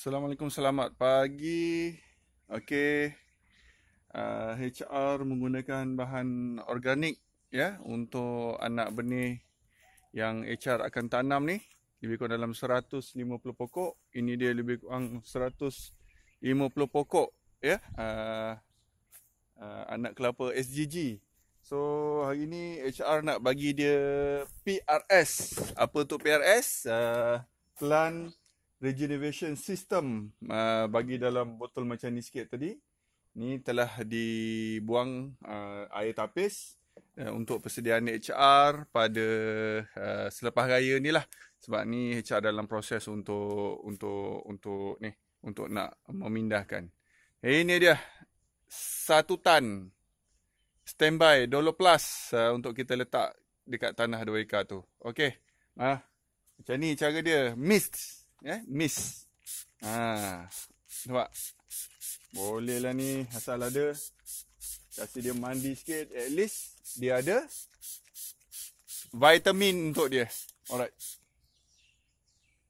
Assalamualaikum, selamat pagi. Okey. Uh, ah, HR menggunakan bahan organik ya untuk anak benih yang HR akan tanam ni lebih kurang dalam 150 pokok. Ini dia lebih kurang 150 pokok ya. Uh, uh, anak kelapa SGG. So hari ni HR nak bagi dia PRS. Apa tu PRS? Uh, plan regeneration system uh, bagi dalam botol macam ni sikit tadi ni telah dibuang uh, air tapis uh, untuk persediaan HR pada uh, selepas raya ni lah sebab ni HR dalam proses untuk untuk untuk ni untuk nak memindahkan eh, ini dia satu tan standby dollar plus uh, untuk kita letak dekat tanah dua ekar tu okey ha macam ni cara dia mist Yeah, miss ha nampak bolehlah ni asal ada kasih dia mandi sikit at least dia ada vitamin untuk dia alright